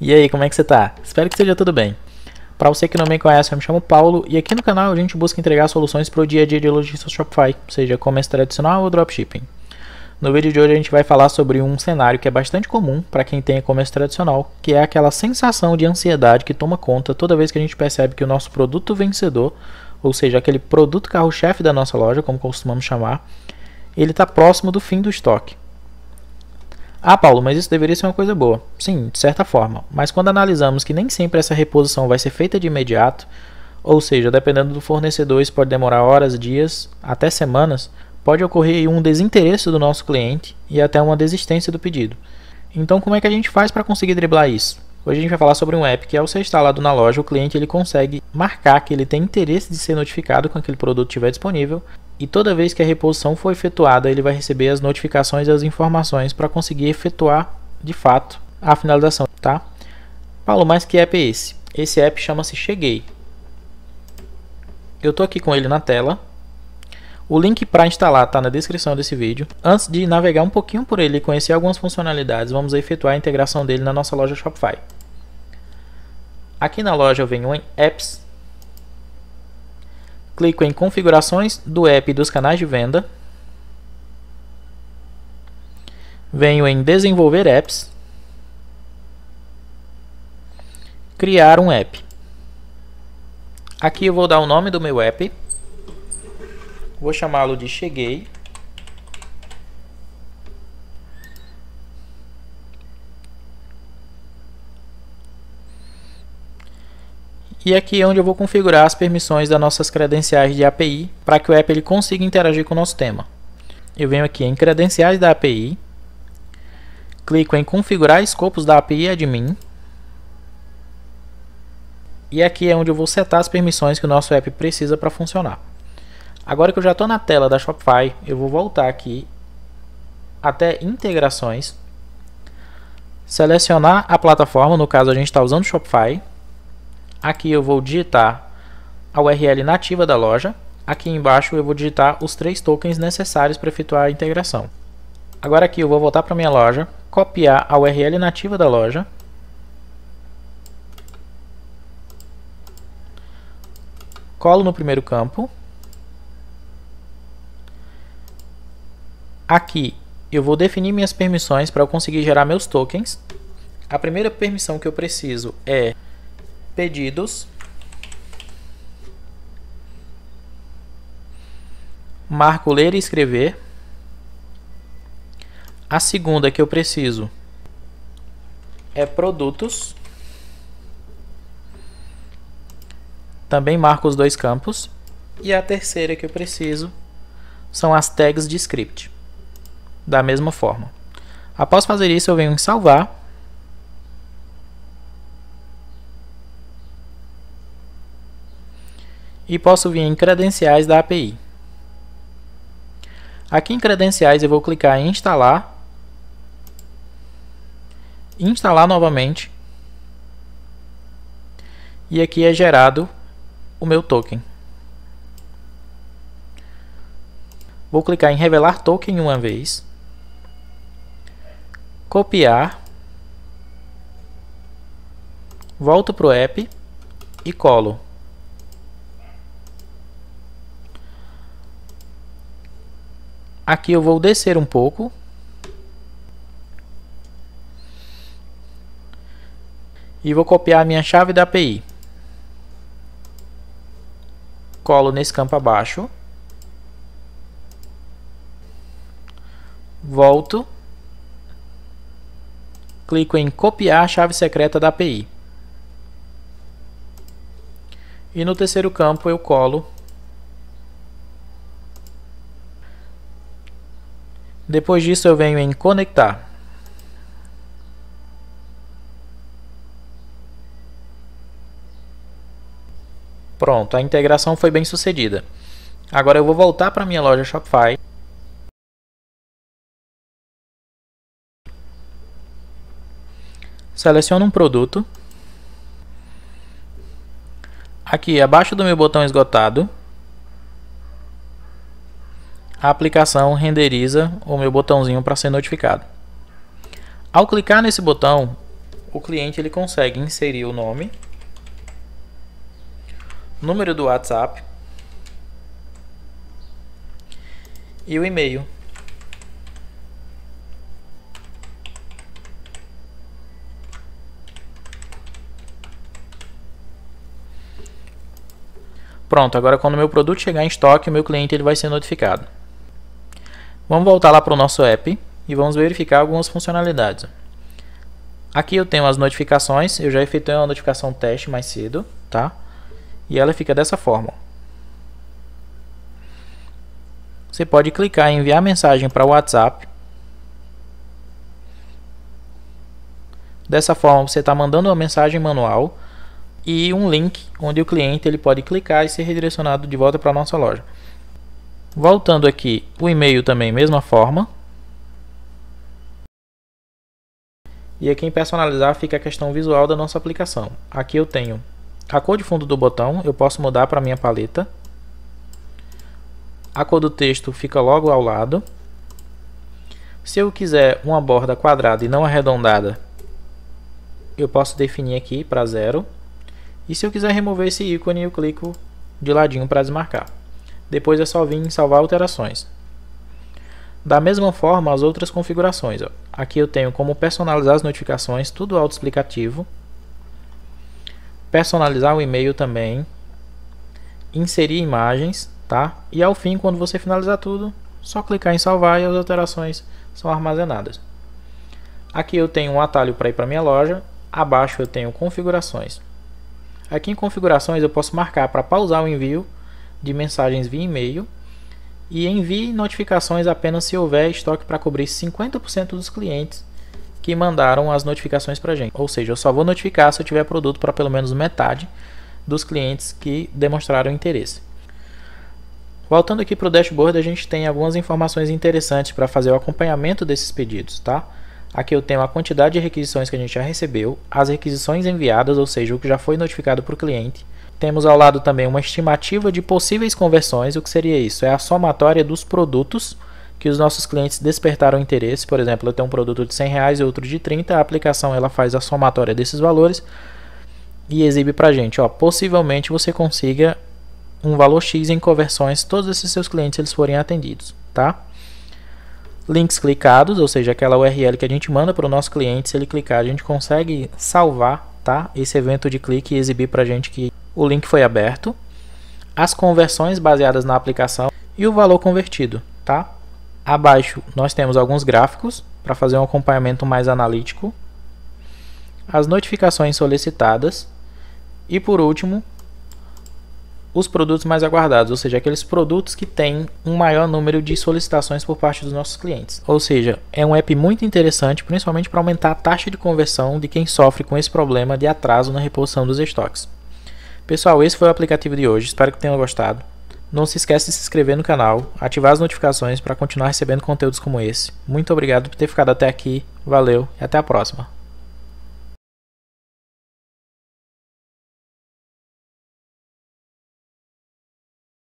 E aí, como é que você tá? Espero que esteja tudo bem. Para você que não me conhece, eu me chamo Paulo e aqui no canal a gente busca entregar soluções para o dia a dia de lojistas Shopify, seja comércio tradicional ou dropshipping. No vídeo de hoje a gente vai falar sobre um cenário que é bastante comum para quem tem comércio tradicional, que é aquela sensação de ansiedade que toma conta toda vez que a gente percebe que o nosso produto vencedor, ou seja, aquele produto carro-chefe da nossa loja, como costumamos chamar, ele está próximo do fim do estoque. Ah, Paulo, mas isso deveria ser uma coisa boa. Sim, de certa forma. Mas quando analisamos que nem sempre essa reposição vai ser feita de imediato, ou seja, dependendo do fornecedor, isso pode demorar horas, dias, até semanas, pode ocorrer um desinteresse do nosso cliente e até uma desistência do pedido. Então, como é que a gente faz para conseguir driblar isso? Hoje a gente vai falar sobre um app que, ao ser instalado na loja, o cliente ele consegue marcar que ele tem interesse de ser notificado quando aquele produto estiver disponível e toda vez que a reposição for efetuada, ele vai receber as notificações e as informações para conseguir efetuar de fato a finalização, tá? Paulo, mas que app é esse? Esse app chama-se Cheguei. Eu tô aqui com ele na tela. O link para instalar está na descrição desse vídeo. Antes de navegar um pouquinho por ele e conhecer algumas funcionalidades, vamos efetuar a integração dele na nossa loja Shopify. Aqui na loja eu venho em Apps clico em configurações do app dos canais de venda, venho em desenvolver apps, criar um app. Aqui eu vou dar o nome do meu app, vou chamá-lo de Cheguei. E aqui é onde eu vou configurar as permissões das nossas credenciais de API para que o app ele consiga interagir com o nosso tema. Eu venho aqui em credenciais da API, clico em configurar escopos da API admin e aqui é onde eu vou setar as permissões que o nosso app precisa para funcionar. Agora que eu já estou na tela da Shopify, eu vou voltar aqui até integrações, selecionar a plataforma, no caso a gente está usando Shopify, Aqui eu vou digitar a URL nativa da loja. Aqui embaixo eu vou digitar os três tokens necessários para efetuar a integração. Agora aqui eu vou voltar para minha loja, copiar a URL nativa da loja. Colo no primeiro campo. Aqui eu vou definir minhas permissões para eu conseguir gerar meus tokens. A primeira permissão que eu preciso é pedidos. Marco ler e escrever. A segunda que eu preciso é produtos. Também marco os dois campos. E a terceira que eu preciso são as tags de script. Da mesma forma. Após fazer isso, eu venho em salvar. e posso vir em credenciais da API. Aqui em credenciais eu vou clicar em instalar, instalar novamente e aqui é gerado o meu token. Vou clicar em revelar token uma vez, copiar, volto para o app e colo. Aqui eu vou descer um pouco. E vou copiar a minha chave da API. Colo nesse campo abaixo. Volto. Clico em copiar a chave secreta da API. E no terceiro campo eu colo Depois disso eu venho em conectar. Pronto, a integração foi bem sucedida. Agora eu vou voltar para minha loja Shopify. Seleciono um produto. Aqui abaixo do meu botão esgotado, a aplicação renderiza o meu botãozinho para ser notificado. Ao clicar nesse botão, o cliente ele consegue inserir o nome, número do WhatsApp e o e-mail. Pronto, agora quando o meu produto chegar em estoque, o meu cliente ele vai ser notificado. Vamos voltar lá para o nosso app e vamos verificar algumas funcionalidades. Aqui eu tenho as notificações, eu já efetuei uma notificação teste mais cedo, tá? E ela fica dessa forma. Você pode clicar em enviar mensagem para o WhatsApp. Dessa forma você está mandando uma mensagem manual e um link onde o cliente ele pode clicar e ser redirecionado de volta para a nossa loja. Voltando aqui, o e-mail também, mesma forma. E aqui em personalizar fica a questão visual da nossa aplicação. Aqui eu tenho a cor de fundo do botão, eu posso mudar para minha paleta. A cor do texto fica logo ao lado. Se eu quiser uma borda quadrada e não arredondada, eu posso definir aqui para zero. E se eu quiser remover esse ícone, eu clico de ladinho para desmarcar. Depois é só vir em salvar alterações. Da mesma forma as outras configurações. Ó. Aqui eu tenho como personalizar as notificações, tudo autoexplicativo. Personalizar o e-mail também. Inserir imagens, tá? E ao fim, quando você finalizar tudo, só clicar em salvar e as alterações são armazenadas. Aqui eu tenho um atalho para ir para minha loja, abaixo eu tenho configurações. Aqui em configurações eu posso marcar para pausar o envio de mensagens via e-mail e envie notificações apenas se houver estoque para cobrir 50% dos clientes que mandaram as notificações para gente. Ou seja, eu só vou notificar se eu tiver produto para pelo menos metade dos clientes que demonstraram interesse. Voltando aqui para o dashboard, a gente tem algumas informações interessantes para fazer o acompanhamento desses pedidos, tá? Aqui eu tenho a quantidade de requisições que a gente já recebeu, as requisições enviadas, ou seja, o que já foi notificado para o cliente, temos ao lado também uma estimativa de possíveis conversões. O que seria isso? É a somatória dos produtos que os nossos clientes despertaram interesse. Por exemplo, eu tenho um produto de 100 reais e outro de 30. A aplicação ela faz a somatória desses valores e exibe para gente. Ó, possivelmente você consiga um valor X em conversões, todos esses seus clientes eles forem atendidos, tá? Links clicados, ou seja, aquela URL que a gente manda para o nosso cliente, se ele clicar, a gente consegue salvar tá esse evento de clique e exibir para a gente que o link foi aberto, as conversões baseadas na aplicação e o valor convertido, tá? Abaixo nós temos alguns gráficos para fazer um acompanhamento mais analítico, as notificações solicitadas e por último os produtos mais aguardados, ou seja, aqueles produtos que têm um maior número de solicitações por parte dos nossos clientes. Ou seja, é um app muito interessante, principalmente para aumentar a taxa de conversão de quem sofre com esse problema de atraso na reposição dos estoques. Pessoal, esse foi o aplicativo de hoje, espero que tenham gostado. Não se esqueça de se inscrever no canal, ativar as notificações para continuar recebendo conteúdos como esse. Muito obrigado por ter ficado até aqui, valeu e até a próxima.